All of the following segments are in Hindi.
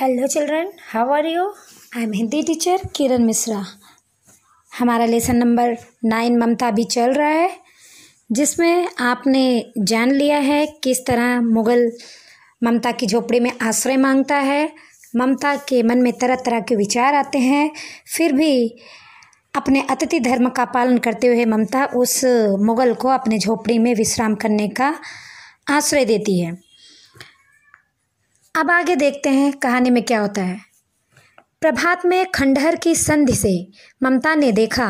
hello children how are you I am Hindi teacher Kiran Mishra हमारा लेसन नंबर नाइन ममता भी चल रहा है जिसमें आपने जान लिया है किस तरह मुग़ल ममता की झोपड़ी में आश्रय मांगता है ममता के मन में तरह तरह के विचार आते हैं फिर भी अपने अतिथि धर्म का पालन करते हुए ममता उस मुग़ल को अपने झोपड़ी में विश्राम करने का आश्रय देती है अब आगे देखते हैं कहानी में क्या होता है प्रभात में खंडहर की संधि से ममता ने देखा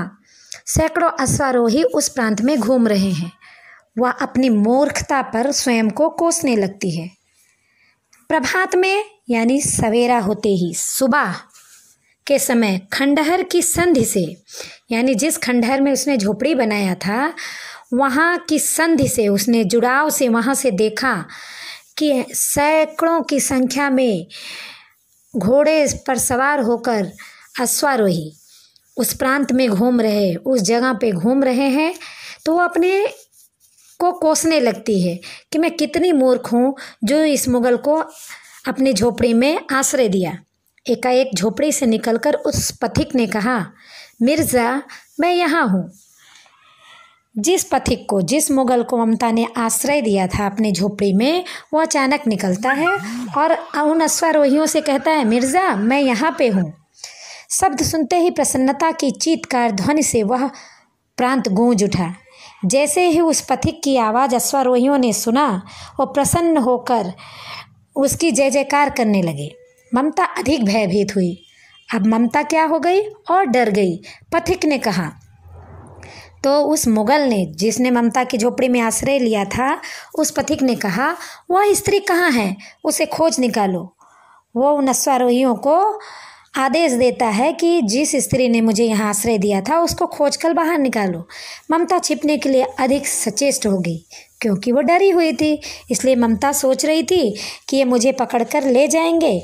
सैकड़ों अश्वारोही उस प्रांत में घूम रहे हैं वह अपनी मूर्खता पर स्वयं को कोसने लगती है प्रभात में यानी सवेरा होते ही सुबह के समय खंडहर की संधि से यानी जिस खंडहर में उसने झोपड़ी बनाया था वहाँ की संधि से उसने जुड़ाव से वहाँ से देखा कि सैकड़ों की संख्या में घोड़े पर सवार होकर अश्वारोही उस प्रांत में घूम रहे उस जगह पे घूम रहे हैं तो वो अपने को कोसने लगती है कि मैं कितनी मूर्ख हूँ जो इस मुग़ल को अपनी झोपड़ी में आश्रय दिया एकाएक झोपड़ी से निकलकर उस पथिक ने कहा मिर्ज़ा मैं यहाँ हूँ जिस पथिक को जिस मुगल को ममता ने आश्रय दिया था अपने झोपड़ी में वो अचानक निकलता है और उन अश्वारोहियों से कहता है मिर्ज़ा मैं यहाँ पे हूँ शब्द सुनते ही प्रसन्नता की चीतकार ध्वनि से वह प्रांत गूंज उठा जैसे ही उस पथिक की आवाज़ अश्वारोहियों ने सुना वो प्रसन्न होकर उसकी जय जयकार करने लगे ममता अधिक भयभीत हुई अब ममता क्या हो गई और डर गई पथिक ने कहा तो उस मुगल ने जिसने ममता की झोपड़ी में आश्रय लिया था उस पथिक ने कहा वह स्त्री कहाँ है उसे खोज निकालो वो उन अश्वारोहियों को आदेश देता है कि जिस स्त्री ने मुझे यहाँ आश्रय दिया था उसको खोज कर बाहर निकालो ममता छिपने के लिए अधिक सचेष्ट हो गई क्योंकि वो डरी हुई थी इसलिए ममता सोच रही थी कि ये मुझे पकड़ कर ले जाएंगे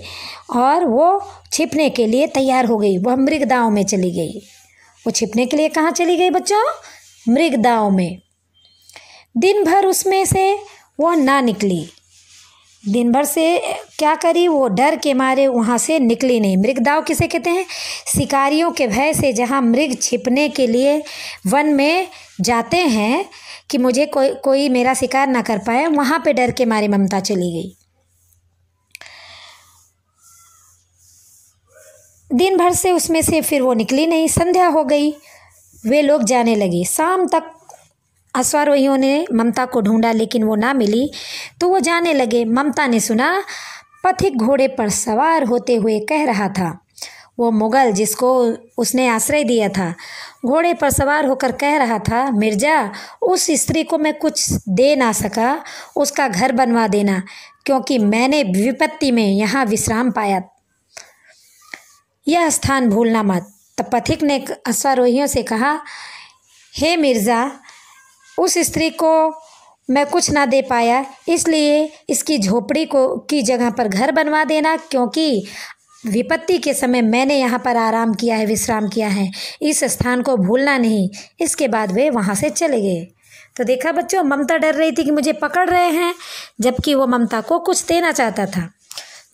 और वो छिपने के लिए तैयार हो गई वह मृगदाव में चली गई वो छिपने के लिए कहाँ चली गई बच्चों मृगदाव में दिन भर उसमें से वह ना निकली दिन भर से क्या करी वो डर के मारे वहाँ से निकली नहीं मृगदाव किसे कहते हैं शिकारियों के भय से जहाँ मृग छिपने के लिए वन में जाते हैं कि मुझे कोई कोई मेरा शिकार ना कर पाए वहाँ पे डर के मारे ममता चली गई दिन भर से उसमें से फिर वो निकली नहीं संध्या हो गई वे लोग जाने लगे शाम तक अश्वारोहियों ने ममता को ढूंढा लेकिन वो ना मिली तो वो जाने लगे ममता ने सुना पथिक घोड़े पर सवार होते हुए कह रहा था वो मुग़ल जिसको उसने आश्रय दिया था घोड़े पर सवार होकर कह रहा था मिर्जा उस स्त्री को मैं कुछ दे ना सका उसका घर बनवा देना क्योंकि मैंने विपत्ति में यहाँ विश्राम पाया यह स्थान भूलना मत तब पथिक ने अश्वारोहियों से कहा हे मिर्ज़ा उस स्त्री को मैं कुछ ना दे पाया इसलिए इसकी झोपड़ी को की जगह पर घर बनवा देना क्योंकि विपत्ति के समय मैंने यहाँ पर आराम किया है विश्राम किया है इस स्थान को भूलना नहीं इसके बाद वे वहाँ से चले गए तो देखा बच्चों ममता डर रही थी कि मुझे पकड़ रहे हैं जबकि वो ममता को कुछ देना चाहता था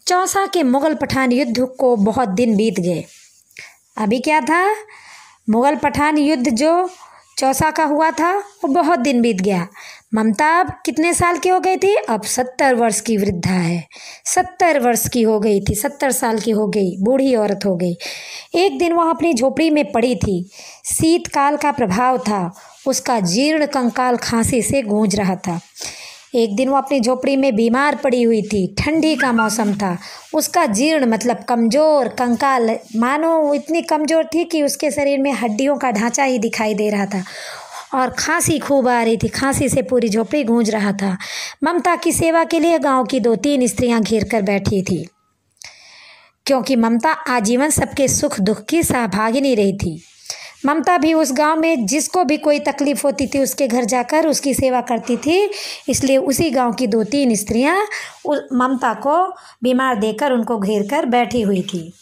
चौसा के मुग़ल पठान युद्ध को बहुत दिन बीत गए अभी क्या था मुग़ल पठान युद्ध जो चौसा का हुआ था वो बहुत दिन बीत गया ममता अब कितने साल की हो गई थी अब सत्तर वर्ष की वृद्धा है सत्तर वर्ष की हो गई थी सत्तर साल की हो गई बूढ़ी औरत हो गई एक दिन वह अपनी झोपड़ी में पड़ी थी शीतकाल का प्रभाव था उसका जीर्ण कंकाल खांसी से गूंज रहा था एक दिन वो अपनी झोपड़ी में बीमार पड़ी हुई थी ठंडी का मौसम था उसका जीर्ण मतलब कमज़ोर कंकाल मानो इतनी कमज़ोर थी कि उसके शरीर में हड्डियों का ढांचा ही दिखाई दे रहा था और खांसी खूब आ रही थी खांसी से पूरी झोपड़ी गूंज रहा था ममता की सेवा के लिए गांव की दो तीन स्त्रियां घेर कर बैठी थी क्योंकि ममता आजीवन सबके सुख दुख की सहभागिनी रही थी ममता भी उस गांव में जिसको भी कोई तकलीफ़ होती थी उसके घर जाकर उसकी सेवा करती थी इसलिए उसी गांव की दो तीन स्त्रियां ममता को बीमार देकर उनको घेर कर बैठी हुई थी